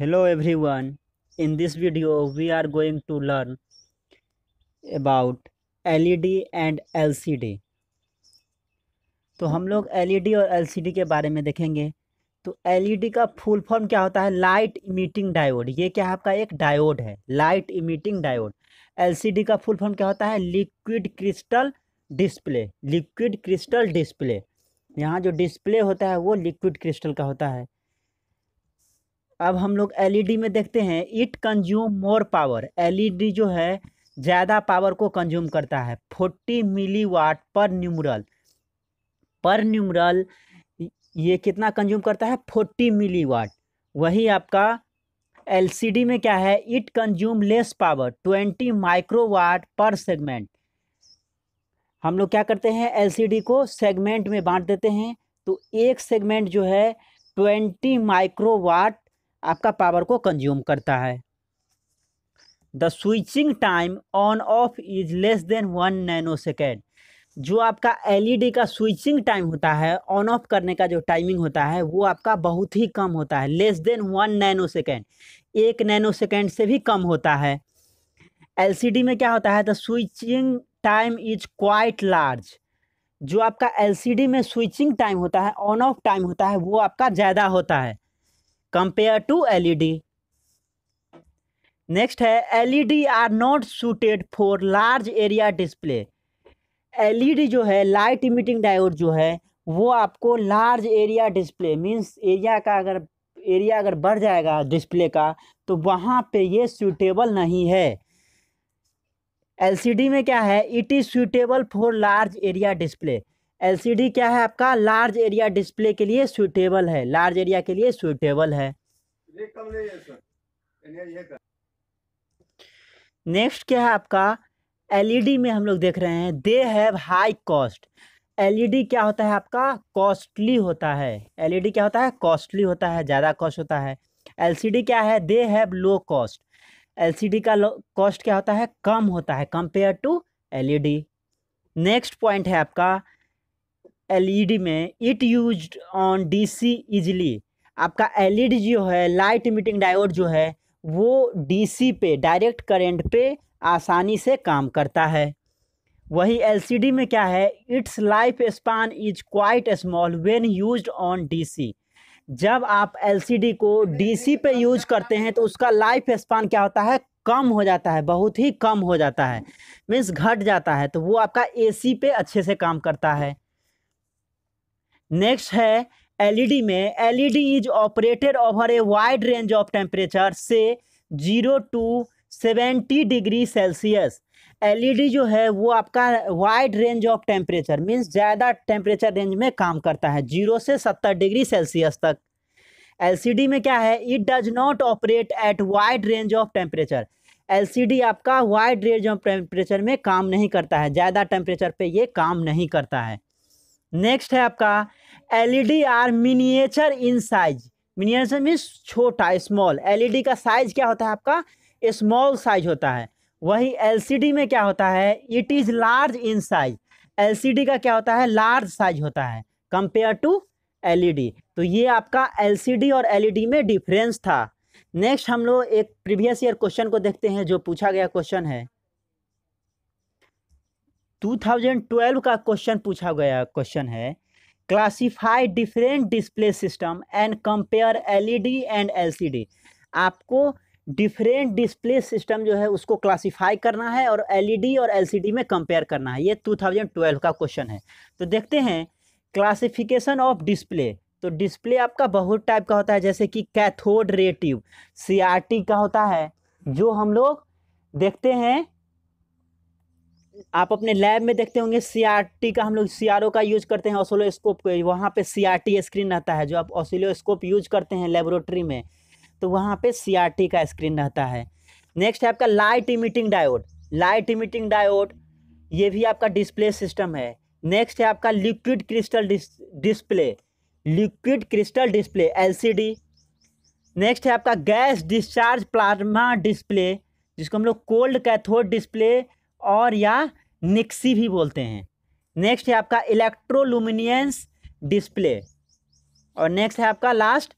hello everyone in this video we are going to learn about led and lcd तो हम लोग LED e और LCD के बारे में देखेंगे तो एलईडी e का फुल फॉर्म क्या होता है लाइट इमिटिंग डायोड ये क्या आपका एक डायोड है लाइट इमिटिंग डायोड एलसीडी का फुल फॉर्म क्या होता है liquid crystal display liquid crystal display यहाँ जो डिस्प्ले होता है वो लिक्विड क्रिस्टल का होता है अब हम लोग एलईडी e में देखते हैं it consume more power LED जो है ज़्यादा पावर को कंज्यूम करता है फोर्टी मिली वाट पर न्यूमरल पर न्यूमरल ये कितना कंज्यूम करता है फोर्टी मिली वाट वही आपका एलसीडी में क्या है it consume less power twenty microwatt per segment हम लोग क्या करते हैं एलसीडी को सेगमेंट में बांट देते हैं तो एक सेगमेंट जो है ट्वेंटी माइक्रो वाट आपका पावर को कंज्यूम करता है the switching time on off is less than one nanosecond जो आपका एलईडी e का स्विचिंग टाइम होता है ऑन ऑफ करने का जो टाइमिंग होता है वो आपका बहुत ही कम होता है less than one nanosecond एक नैनो सेकेंड से भी कम होता है एलसीडी में क्या होता है the switching time is quite large जो आपका एलसीडी में स्विचिंग टाइम होता है ऑन ऑफ टाइम होता है वो आपका ज़्यादा होता है कंपेयर टू एलईडी नेक्स्ट है LED are not suited for large area display LED जो है लाइट इमिटिंग डायोड जो है वो आपको large area display means area का अगर एरिया अगर बढ़ जाएगा डिस्प्ले का तो वहाँ पे ये सूटेबल नहीं है एलसीडी में क्या है it is suitable for large area display LCD क्या है आपका लार्ज एरिया डिस्प्ले के लिए सुटेबल है लार्ज एरिया के लिए सुटेबल है नेक्स्ट क्या है आपका एलईडी में हम लोग देख रहे हैं they have high cost LED क्या होता है आपका कॉस्टली होता है एलईडी क्या होता है कॉस्टली होता है ज़्यादा कॉस्ट होता है एलसीडी क्या है they have low cost LCD का कॉस्ट क्या होता है कम होता है compare to LED next point है आपका एलईडी में it use on DC easily आपका एलईडी जो है लाइट इमिटिंग डायोड जो है वो डीसी पे डायरेक्ट करंट पे आसानी से काम करता है वही एलसीडी में क्या है its life span is quite small when used on DC जब आप एलसीडी को डीसी पे यूज करते हैं तो उसका लाइफ स्पान क्या होता है कम हो जाता है बहुत ही कम हो जाता है मीन्स घट जाता है तो वो आपका एसी पे अच्छे से काम करता है नेक्स्ट है एलईडी e में LED is operated over a wide range of temperature से zero to seventy degree Celsius LED जो है वो आपका wide range of temperature means ज़्यादा टेम्परेचर रेंज में काम करता है जीरो से सत्तर डिग्री सेल्सियस तक एलसीडी में क्या है it does not operate at wide range of temperature LCD आपका वाइड रेंज ऑफ टेम्परेचर में काम नहीं करता है ज़्यादा टेम्परेचर पे ये काम नहीं करता है नेक्स्ट है आपका L E D are miniature in size miniature means छोटा स्मॉल एलईडी e का साइज क्या होता है आपका स्मॉल साइज होता है वही एलसीडी में क्या होता है it is large in size LCD का क्या होता है लार्ज साइज होता है कंपेयर टू एलईडी तो ये आपका एलसीडी और एलईडी e में डिफरेंस था नेक्स्ट हम लोग एक प्रीवियस ईयर क्वेश्चन को देखते हैं जो पूछा गया क्वेश्चन है 2012 का क्वेश्चन पूछा गया क्वेश्चन है classify different display system and compare LED and LCD आपको डिफरेंट डिस्प्ले सिस्टम जो है उसको क्लासिफाई करना है और एलईडी e और एलसीडी में कंपेयर करना है ये 2012 का क्वेश्चन है तो देखते हैं क्लासिफिकेशन ऑफ डिस्प्ले तो डिस्प्ले आपका बहुत टाइप का होता है जैसे कि कैथोड सी आर टी का होता है जो हम लोग देखते हैं आप अपने लैब में देखते होंगे सीआरटी का हम लोग सी का यूज़ करते हैं ऑसिलोस्कोप को वहाँ पे सी स्क्रीन रहता है जो आप ऑसिलोस्कोप यूज करते हैं लेबोरेटरी में तो वहाँ पे सी का स्क्रीन रहता है नेक्स्ट है आपका light emitting diode light emitting diode ये भी आपका डिस्प्ले सिस्टम है नेक्स्ट है आपका liquid crystal display liquid crystal display L next है आपका गैस डिस्चार्ज प्लाज्मा डिस्प्ले जिसको हम लोग कोल्ड कैथोड डिस्प्ले और या निक्सी भी बोलते हैं नेक्स्ट है आपका इलेक्ट्रोलुमिनियंस डिस्प्ले और नेक्स्ट है आपका लास्ट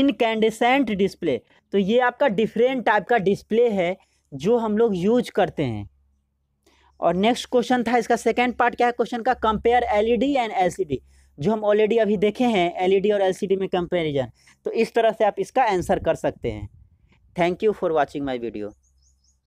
इनकैंडिसेंट डिस्प्ले तो ये आपका डिफरेंट टाइप का डिस्प्ले है जो हम लोग यूज करते हैं और नेक्स्ट क्वेश्चन था इसका सेकेंड पार्ट क्या है क्वेश्चन का कंपेयर एलईडी एंड एलसीडी जो हम ऑलरेडी अभी देखे हैं एलईडी e और एलसीडी में कंपेरिजन तो इस तरह से आप इसका आंसर कर सकते हैं thank you for watching my video